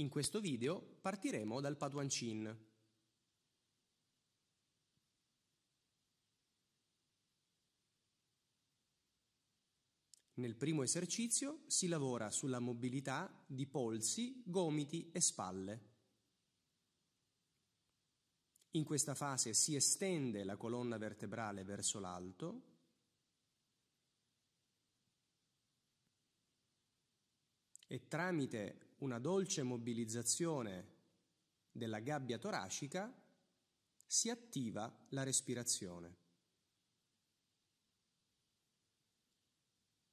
In questo video partiremo dal Paduancin. Nel primo esercizio si lavora sulla mobilità di polsi, gomiti e spalle. In questa fase si estende la colonna vertebrale verso l'alto e tramite una dolce mobilizzazione della gabbia toracica, si attiva la respirazione.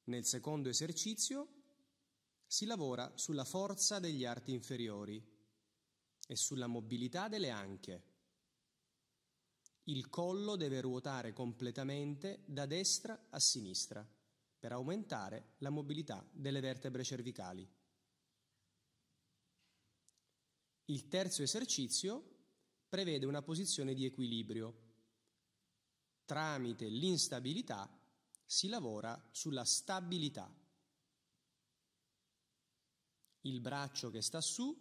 Nel secondo esercizio si lavora sulla forza degli arti inferiori e sulla mobilità delle anche. Il collo deve ruotare completamente da destra a sinistra per aumentare la mobilità delle vertebre cervicali. Il terzo esercizio prevede una posizione di equilibrio. Tramite l'instabilità si lavora sulla stabilità. Il braccio che sta su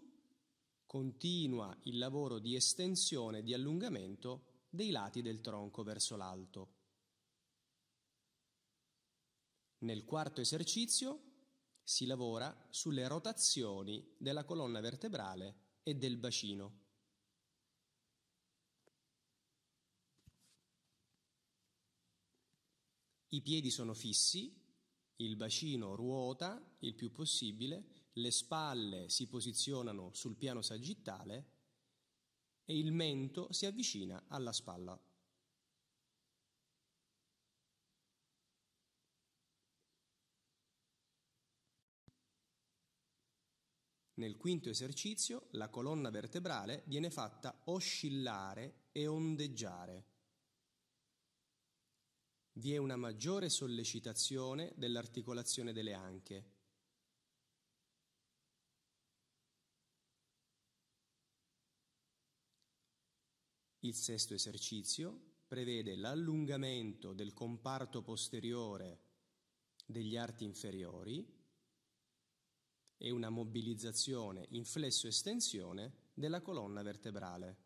continua il lavoro di estensione e di allungamento dei lati del tronco verso l'alto. Nel quarto esercizio si lavora sulle rotazioni della colonna vertebrale e del bacino. I piedi sono fissi, il bacino ruota il più possibile, le spalle si posizionano sul piano sagittale e il mento si avvicina alla spalla Nel quinto esercizio la colonna vertebrale viene fatta oscillare e ondeggiare. Vi è una maggiore sollecitazione dell'articolazione delle anche. Il sesto esercizio prevede l'allungamento del comparto posteriore degli arti inferiori e una mobilizzazione in flesso-estensione della colonna vertebrale.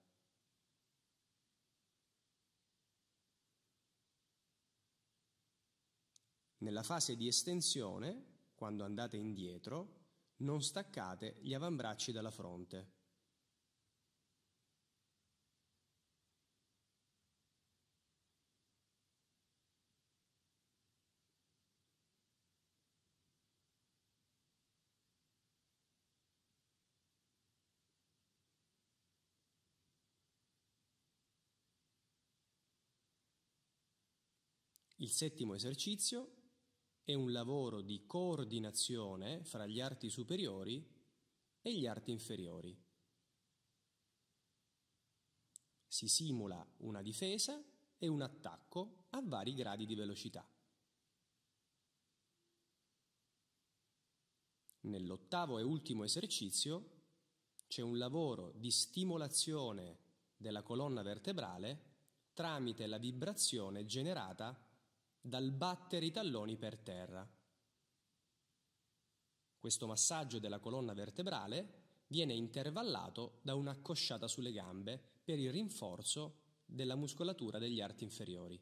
Nella fase di estensione, quando andate indietro, non staccate gli avambracci dalla fronte. Il settimo esercizio è un lavoro di coordinazione fra gli arti superiori e gli arti inferiori. Si simula una difesa e un attacco a vari gradi di velocità. Nell'ottavo e ultimo esercizio c'è un lavoro di stimolazione della colonna vertebrale tramite la vibrazione generata dal battere i talloni per terra. Questo massaggio della colonna vertebrale viene intervallato da un'accosciata sulle gambe per il rinforzo della muscolatura degli arti inferiori.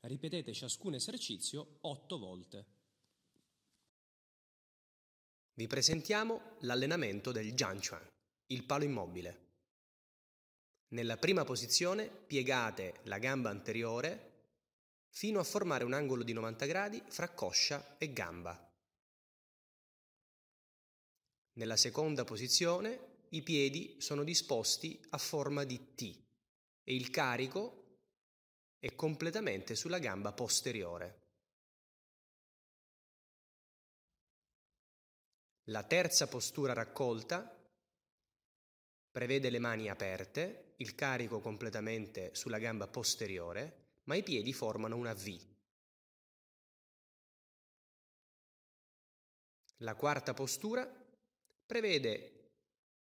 Ripetete ciascun esercizio otto volte. Vi presentiamo l'allenamento del Jiangquan, il palo immobile. Nella prima posizione piegate la gamba anteriore fino a formare un angolo di 90 gradi fra coscia e gamba. Nella seconda posizione i piedi sono disposti a forma di T e il carico è completamente sulla gamba posteriore. La terza postura raccolta Prevede le mani aperte, il carico completamente sulla gamba posteriore, ma i piedi formano una V. La quarta postura prevede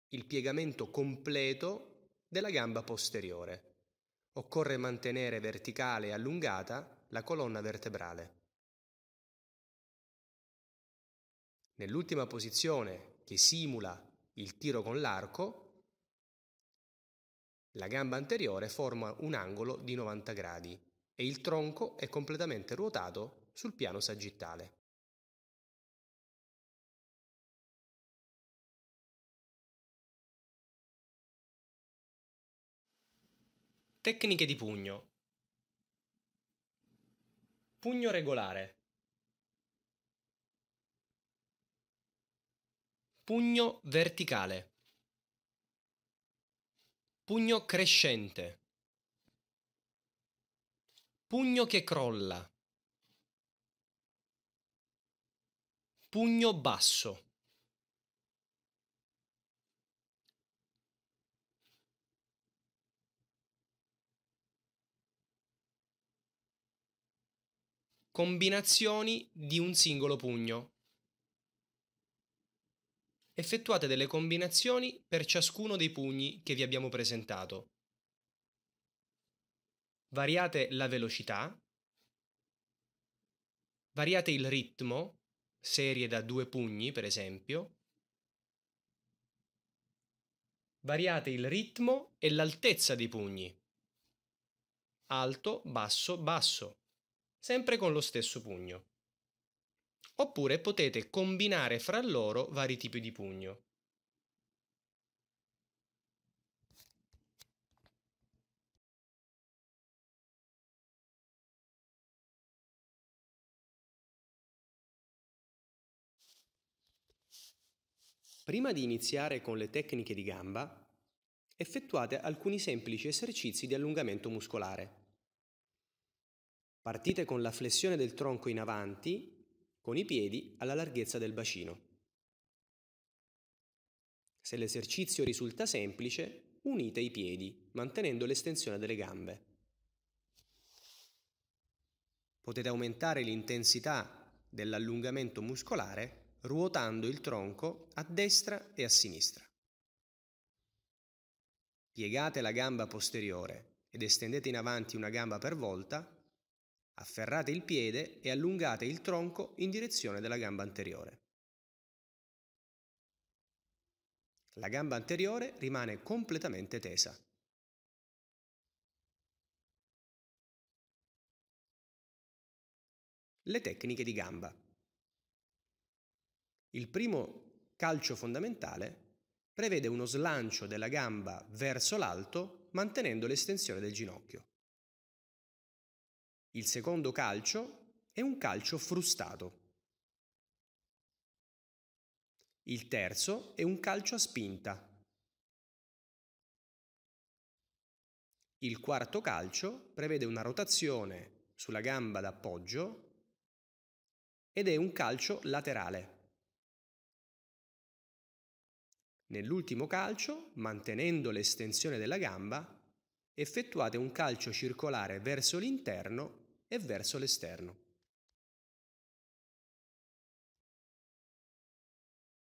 il piegamento completo della gamba posteriore. Occorre mantenere verticale e allungata la colonna vertebrale. Nell'ultima posizione, che simula il tiro con l'arco, la gamba anteriore forma un angolo di 90 gradi e il tronco è completamente ruotato sul piano sagittale. Tecniche di pugno. Pugno regolare. Pugno verticale. Pugno crescente. Pugno che crolla. Pugno basso. Combinazioni di un singolo pugno effettuate delle combinazioni per ciascuno dei pugni che vi abbiamo presentato. Variate la velocità, variate il ritmo, serie da due pugni per esempio, variate il ritmo e l'altezza dei pugni, alto, basso, basso, sempre con lo stesso pugno oppure potete combinare fra loro vari tipi di pugno. Prima di iniziare con le tecniche di gamba, effettuate alcuni semplici esercizi di allungamento muscolare. Partite con la flessione del tronco in avanti con i piedi alla larghezza del bacino. Se l'esercizio risulta semplice, unite i piedi, mantenendo l'estensione delle gambe. Potete aumentare l'intensità dell'allungamento muscolare ruotando il tronco a destra e a sinistra. Piegate la gamba posteriore ed estendete in avanti una gamba per volta Afferrate il piede e allungate il tronco in direzione della gamba anteriore. La gamba anteriore rimane completamente tesa. Le tecniche di gamba. Il primo calcio fondamentale prevede uno slancio della gamba verso l'alto mantenendo l'estensione del ginocchio. Il secondo calcio è un calcio frustato. Il terzo è un calcio a spinta. Il quarto calcio prevede una rotazione sulla gamba d'appoggio ed è un calcio laterale. Nell'ultimo calcio, mantenendo l'estensione della gamba, effettuate un calcio circolare verso l'interno e verso l'esterno.